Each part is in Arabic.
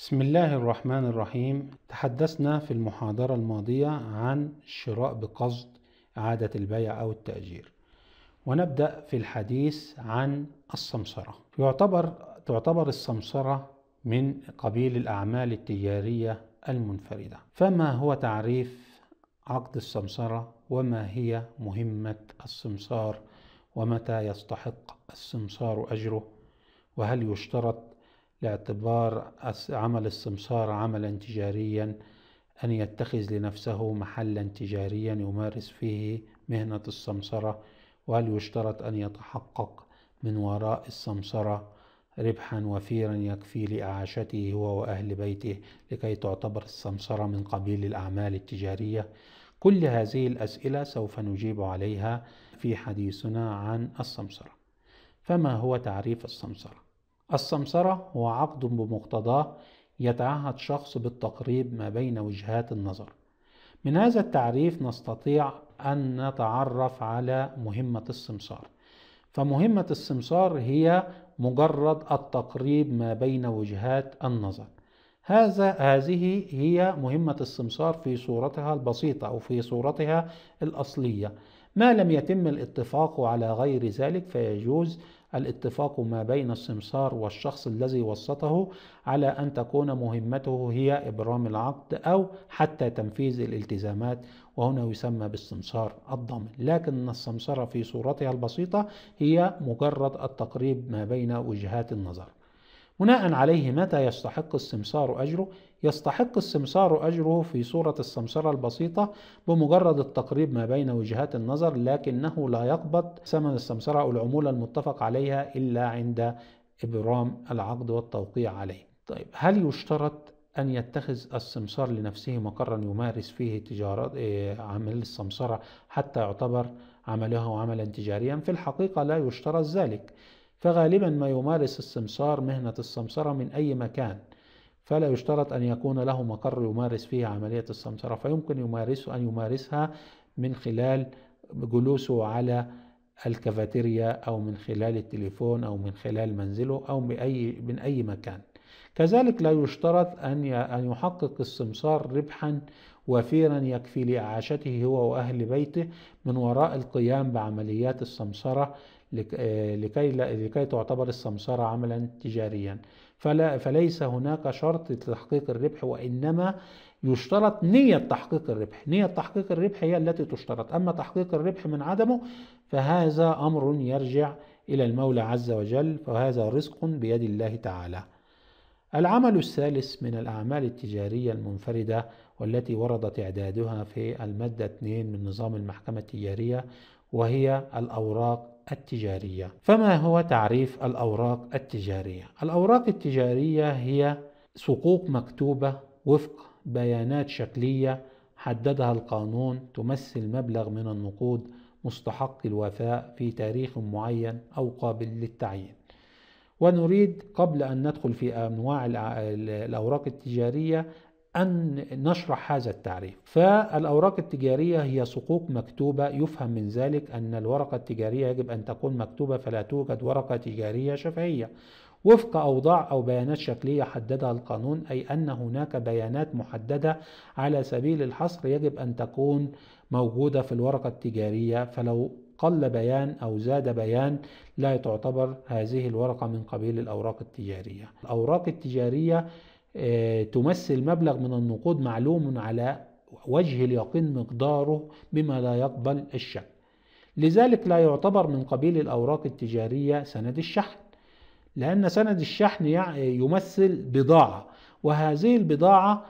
بسم الله الرحمن الرحيم تحدثنا في المحاضرة الماضية عن الشراء بقصد إعادة البيع أو التأجير ونبدأ في الحديث عن السمسرة يعتبر تعتبر السمسرة من قبيل الأعمال التجارية المنفردة فما هو تعريف عقد السمسرة وما هي مهمة السمسار ومتى يستحق السمسار أجره وهل يشترط لاعتبار عمل السمسار عملا تجاريا أن يتخذ لنفسه محلا تجاريا يمارس فيه مهنة السمسرة وهل يشترط أن يتحقق من وراء السمسرة ربحا وفيرا يكفي لإعاشته هو وأهل بيته لكي تعتبر السمسرة من قبيل الأعمال التجارية كل هذه الأسئلة سوف نجيب عليها في حديثنا عن السمسرة فما هو تعريف السمسرة؟ السمسرة هو عقد بمقتضاه يتعهد شخص بالتقريب ما بين وجهات النظر من هذا التعريف نستطيع أن نتعرف على مهمة السمسار فمهمة السمسار هي مجرد التقريب ما بين وجهات النظر هذا هذه هي مهمة السمسار في صورتها البسيطة أو في صورتها الأصلية ما لم يتم الاتفاق على غير ذلك فيجوز الاتفاق ما بين السمسار والشخص الذي وسطه على أن تكون مهمته هي إبرام العقد أو حتى تنفيذ الالتزامات وهنا يسمى بالسمسار الضامن لكن السمسرة في صورتها البسيطة هي مجرد التقريب ما بين وجهات النظر بناء عليه متى يستحق السمسار أجره؟ يستحق السمسار أجره في صورة السمسرة البسيطة بمجرد التقريب ما بين وجهات النظر لكنه لا يقبض ثمن السمسرة أو العمولة المتفق عليها إلا عند إبرام العقد والتوقيع عليه طيب هل يشترط أن يتخذ السمسار لنفسه مقرا يمارس فيه تجارة إيه، عمل السمسرة حتى يعتبر عمله عملا تجاريا في الحقيقة لا يشترط ذلك فغالبا ما يمارس السمسار مهنة السمسرة من أي مكان فلا يشترط أن يكون له مقر يمارس فيه عملية السمسرة فيمكن يمارس أن يمارسها من خلال جلوسه على الكافيتيريا أو من خلال التليفون أو من خلال منزله أو بأي من أي مكان كذلك لا يشترط أن أن يحقق السمسار ربحا وفيرا يكفي لإعاشته هو وأهل بيته من وراء القيام بعمليات السمسرة آه، لكي, لكي تعتبر السمسرة عملا تجاريا فلا فليس هناك شرط لتحقيق الربح وإنما يشترط نية تحقيق الربح نية تحقيق الربح هي التي تشترط أما تحقيق الربح من عدمه فهذا أمر يرجع إلى المولى عز وجل فهذا رزق بيد الله تعالى العمل الثالث من الأعمال التجارية المنفردة والتي ورد إعدادها في المادة 2 من نظام المحكمة التجارية وهي الأوراق التجارية فما هو تعريف الأوراق التجارية؟ الأوراق التجارية هي صكوك مكتوبة وفق بيانات شكلية حددها القانون تمثل مبلغ من النقود مستحق الوفاء في تاريخ معين أو قابل للتعيين ونريد قبل أن ندخل في أنواع الأوراق التجارية أن نشرح هذا التعريف فالأوراق التجارية هي صكوك مكتوبة يفهم من ذلك أن الورقة التجارية يجب أن تكون مكتوبة فلا توجد ورقة تجارية شفهية وفق أوضاع أو بيانات شكلية حددها القانون أي أن هناك بيانات محددة على سبيل الحصر يجب أن تكون موجودة في الورقة التجارية فلو قل بيان أو زاد بيان لا تعتبر هذه الورقة من قبيل الأوراق التجارية الأوراق التجارية آه، تمثل مبلغ من النقود معلوم على وجه اليقين مقداره بما لا يقبل الشك لذلك لا يعتبر من قبيل الأوراق التجارية سند الشحن لأن سند الشحن يعني يمثل بضاعة وهذه البضاعة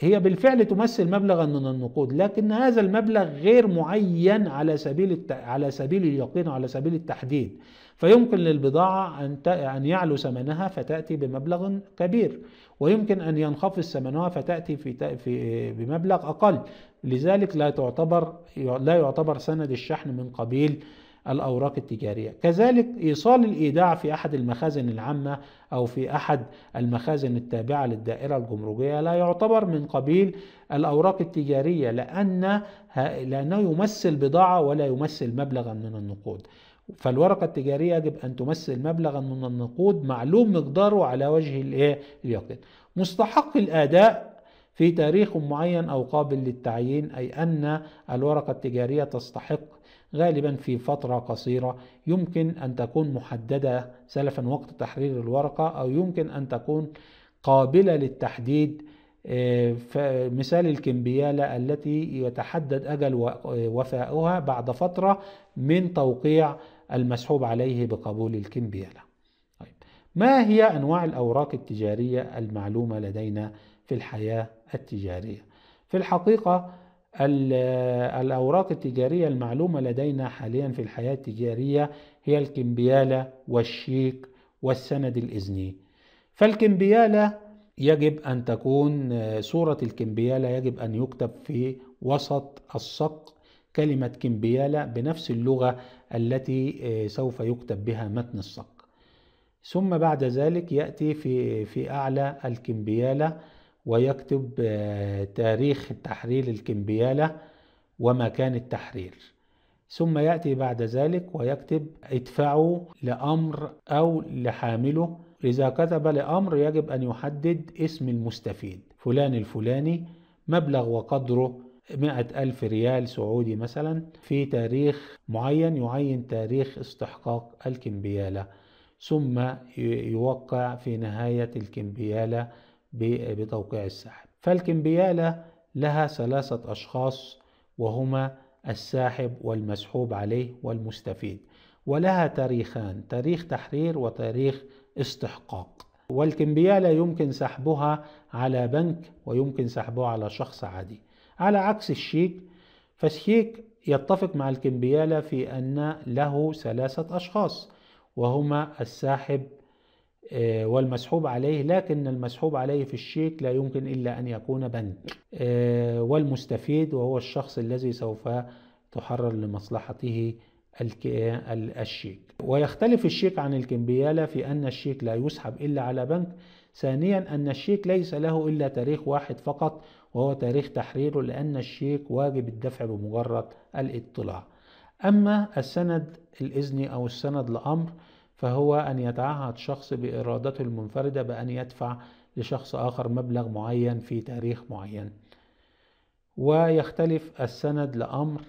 هي بالفعل تمثل مبلغا من النقود لكن هذا المبلغ غير معين على سبيل الت... على سبيل اليقين وعلى سبيل التحديد فيمكن للبضاعة أن ت... أن يعلو ثمنها فتأتي بمبلغ كبير ويمكن أن ينخفض ثمنها فتأتي في... ت... في بمبلغ أقل لذلك لا تعتبر لا يعتبر سند الشحن من قبيل الأوراق التجارية كذلك إيصال الإيداع في أحد المخازن العامة أو في أحد المخازن التابعة للدائرة الجمركية لا يعتبر من قبيل الأوراق التجارية لأن لأنه يمثل بضاعة ولا يمثل مبلغا من النقود فالورقة التجارية يجب أن تمثل مبلغا من النقود معلوم مقداره على وجه اليقين مستحق الأداء في تاريخ معين أو قابل للتعيين أي أن الورقة التجارية تستحق غالبا في فترة قصيرة يمكن أن تكون محددة سلفا وقت تحرير الورقة أو يمكن أن تكون قابلة للتحديد آه، مثال الكمبيالة التي يتحدد أجل وفاؤها بعد فترة من توقيع المسحوب عليه بقبول الكمبيالة طيب، ما هي أنواع الأوراق التجارية المعلومة لدينا في الحياة التجارية في الحقيقة الأوراق التجارية المعلومة لدينا حاليا في الحياة التجارية هي الكمبيالة والشيك والسند الإذني فالكمبيالة يجب أن تكون صورة الكمبيالة يجب أن يكتب في وسط الصق كلمة كمبيالة بنفس اللغة التي آه، سوف يكتب بها متن الصق. ثم بعد ذلك يأتي في, في أعلى الكمبيالة ويكتب آه، تاريخ تحرير الكمبيالة ومكان التحرير ثم يأتي بعد ذلك ويكتب ادفعوا لأمر أو لحامله إذا كتب لأمر يجب أن يحدد اسم المستفيد فلان الفلاني مبلغ وقدره مئة ألف ريال سعودي مثلا في تاريخ معين يعين تاريخ استحقاق الكمبيالة ثم يوقع في نهاية الكمبيالة بتوقيع السحب فالكمبيالة لها ثلاثة أشخاص وهما الساحب والمسحوب عليه والمستفيد ولها تاريخان تاريخ تحرير وتاريخ استحقاق والكمبيالة يمكن سحبها على بنك ويمكن سحبها على شخص عادي على عكس الشيك فالشيك يتفق مع الكمبيالة في أن له ثلاثة أشخاص وهما الساحب آه، والمسحوب عليه لكن المسحوب عليه في الشيك لا يمكن إلا أن يكون بنك آه، والمستفيد وهو الشخص الذي سوف تحرر لمصلحته الشيك ويختلف الشيك عن الكمبيالة في أن الشيك لا يسحب إلا على بنك ثانيا أن الشيك ليس له إلا تاريخ واحد فقط وهو تاريخ تحريره لأن الشيك واجب الدفع بمجرد الاطلاع أما السند الإذني أو السند لأمر فهو أن يتعهد شخص بإرادته المنفردة بأن يدفع لشخص آخر مبلغ معين في تاريخ معين ويختلف السند لأمر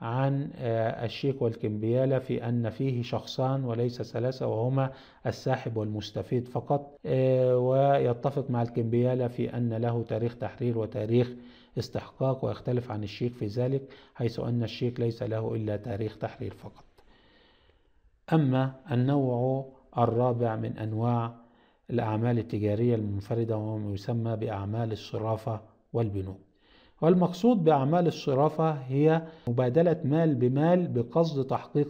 عن آه، الشيك والكمبيالة في أن فيه شخصان وليس ثلاثة وهما الساحب والمستفيد فقط آه، ويتفق مع الكمبيالة في أن له تاريخ تحرير وتاريخ استحقاق ويختلف عن الشيك في ذلك حيث أن الشيك ليس له إلا تاريخ تحرير فقط أما النوع الرابع من أنواع الأعمال التجارية المنفردة وهو ما يسمى بأعمال الصرافة والبنوك والمقصود بأعمال الصرافة هي مبادلة مال بمال بقصد تحقيق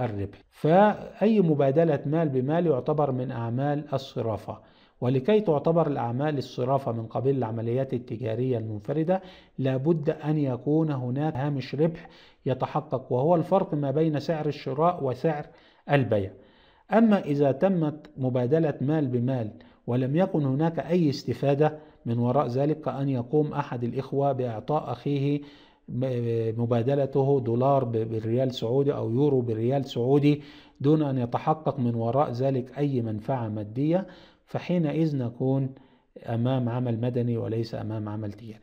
الربح فأي مبادلة مال بمال يعتبر من أعمال الصرافة ولكي تعتبر الأعمال الصرافة من قبيل العمليات التجارية المنفردة لابد أن يكون هناك هامش ربح يتحقق وهو الفرق ما بين سعر الشراء وسعر البيع أما إذا تمت مبادلة مال بمال ولم يكن هناك أي استفادة من وراء ذلك أن يقوم أحد الإخوة بإعطاء أخيه مبادلته دولار بالريال سعودي أو يورو بالريال سعودي دون أن يتحقق من وراء ذلك أي منفعة مادية فحينئذ نكون أمام عمل مدني وليس أمام عمل تجاري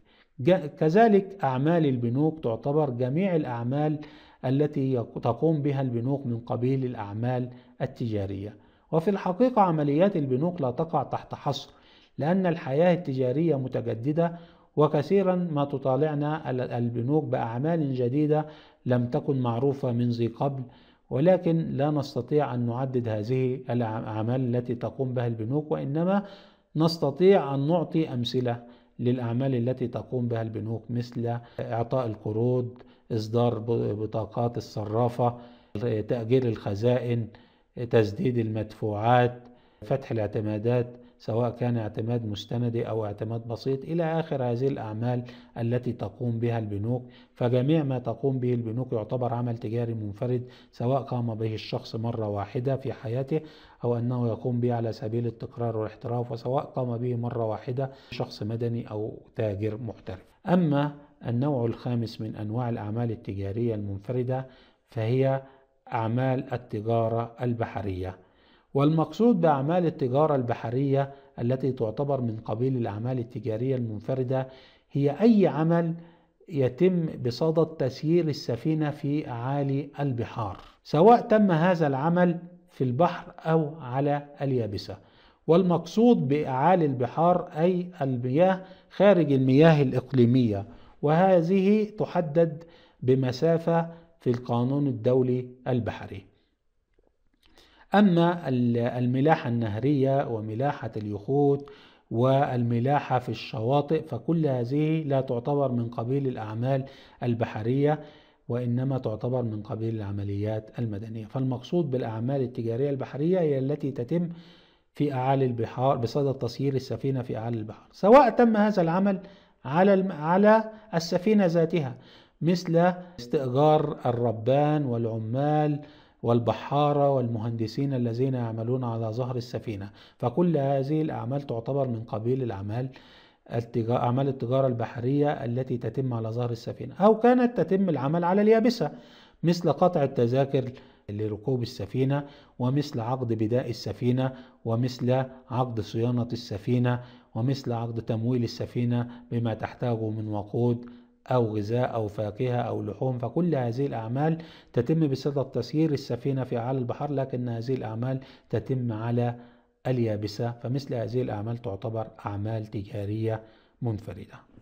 كذلك أعمال البنوك تعتبر جميع الأعمال التي تقوم بها البنوك من قبيل الأعمال التجارية وفي الحقيقة عمليات البنوك لا تقع تحت حصر لأن الحياة التجارية متجددة وكثيرا ما تطالعنا البنوك بأعمال جديدة لم تكن معروفة من ذي قبل ولكن لا نستطيع أن نعدد هذه الأعمال التي تقوم بها البنوك وإنما نستطيع أن نعطي أمثلة للأعمال التي تقوم بها البنوك مثل إعطاء القروض إصدار بطاقات الصرافة تأجير الخزائن تسديد المدفوعات فتح الاعتمادات سواء كان اعتماد مستندي أو اعتماد بسيط إلى آخر هذه الأعمال التي تقوم بها البنوك فجميع ما تقوم به البنوك يعتبر عمل تجاري منفرد سواء قام به الشخص مرة واحدة في حياته أو أنه يقوم به على سبيل التكرار والاحتراف وسواء قام به مرة واحدة شخص مدني أو تاجر محترف أما النوع الخامس من أنواع الأعمال التجارية المنفردة فهي أعمال التجارة البحرية والمقصود بأعمال التجارة البحرية التي تعتبر من قبيل الأعمال التجارية المنفردة هي أي عمل يتم بصدد تسيير السفينة في أعالي البحار سواء تم هذا العمل في البحر أو على اليابسة والمقصود بأعالي البحار أي المياه خارج المياه الإقليمية وهذه تحدد بمسافة في القانون الدولي البحري أما الملاحة النهرية وملاحة اليخوت والملاحة في الشواطئ فكل هذه لا تعتبر من قبيل الأعمال البحرية وإنما تعتبر من قبيل العمليات المدنية فالمقصود بالأعمال التجارية البحرية هي التي تتم في أعالي البحار بصدد تسيير السفينة في أعالي البحار سواء تم هذا العمل على على السفينة ذاتها مثل استئجار الربان والعمال والبحارة والمهندسين الذين يعملون على ظهر السفينة فكل هذه الأعمال تعتبر من قبيل الأعمال أعمال التجارة البحرية التي تتم على ظهر السفينة أو كانت تتم العمل على اليابسة مثل قطع التذاكر لركوب السفينة ومثل عقد بداء السفينة ومثل عقد صيانة السفينة ومثل عقد تمويل السفينة بما تحتاجه من وقود أو غذاء أو فاكهة أو لحوم فكل هذه الأعمال تتم بصدد تسيير السفينة في أعالي البحر لكن هذه الأعمال تتم على اليابسة فمثل هذه الأعمال تعتبر أعمال تجارية منفردة